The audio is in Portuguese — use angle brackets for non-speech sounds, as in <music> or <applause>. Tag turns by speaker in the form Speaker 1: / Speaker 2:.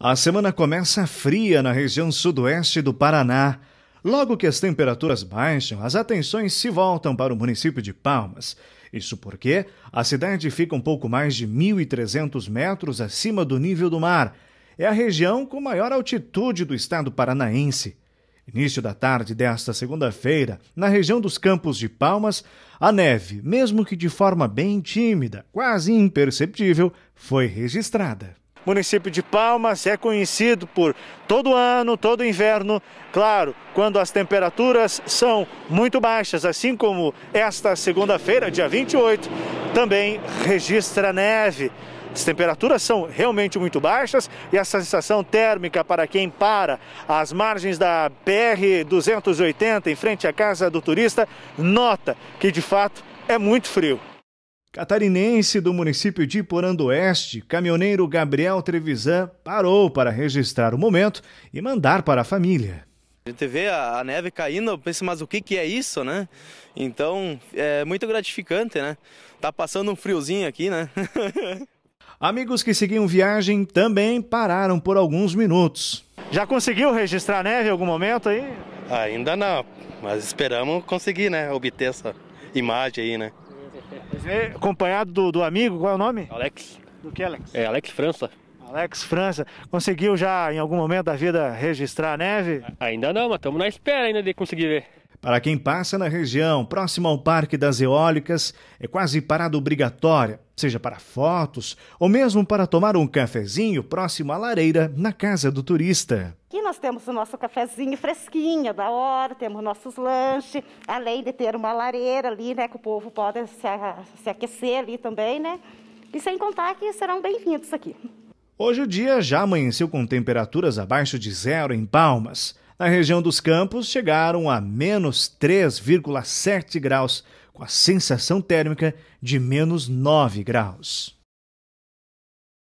Speaker 1: A semana começa fria na região sudoeste do Paraná. Logo que as temperaturas baixam, as atenções se voltam para o município de Palmas. Isso porque a cidade fica um pouco mais de 1.300 metros acima do nível do mar. É a região com maior altitude do estado paranaense. Início da tarde desta segunda-feira, na região dos Campos de Palmas, a neve, mesmo que de forma bem tímida, quase imperceptível, foi registrada município de Palmas é conhecido por todo ano, todo inverno, claro, quando as temperaturas são muito baixas, assim como esta segunda-feira, dia 28, também registra neve. As temperaturas são realmente muito baixas e a sensação térmica para quem para às margens da BR 280 em frente à casa do turista nota que de fato é muito frio. Catarinense do município de Porandoeste, caminhoneiro Gabriel Trevisan parou para registrar o momento e mandar para a família. A gente vê a, a neve caindo, eu mas o que, que é isso, né? Então, é muito gratificante, né? Tá
Speaker 2: passando um friozinho aqui, né? <laughs>
Speaker 1: Amigos que seguiam viagem também pararam por alguns minutos. Já conseguiu registrar neve em algum momento aí?
Speaker 2: Ainda não, mas esperamos conseguir, né? Obter essa imagem aí, né?
Speaker 1: acompanhado do, do amigo, qual é o nome? Alex. Do que, Alex?
Speaker 2: É, Alex França.
Speaker 1: Alex França, conseguiu já em algum momento da vida registrar a neve? Ainda não, mas estamos na espera ainda de conseguir ver. Para quem passa na região, próximo ao Parque das Eólicas, é quase parada obrigatória, seja para fotos ou mesmo para tomar um cafezinho próximo à lareira na casa do turista
Speaker 2: nós temos o nosso cafezinho fresquinho da hora, temos nossos lanches, além de ter uma lareira ali, né, que o povo pode se, a, se aquecer ali também, né? E sem contar que serão bem-vindos aqui.
Speaker 1: Hoje o dia já amanheceu com temperaturas abaixo de zero em Palmas. Na região dos campos chegaram a menos 3,7 graus, com a sensação térmica de menos 9 graus.